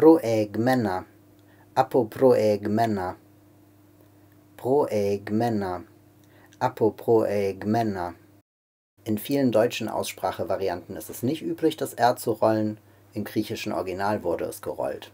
Proegmena. Apoproegmena. Proegmena. Apoproegmena. In vielen deutschen Aussprachevarianten ist es nicht üblich, das R zu rollen, im griechischen Original wurde es gerollt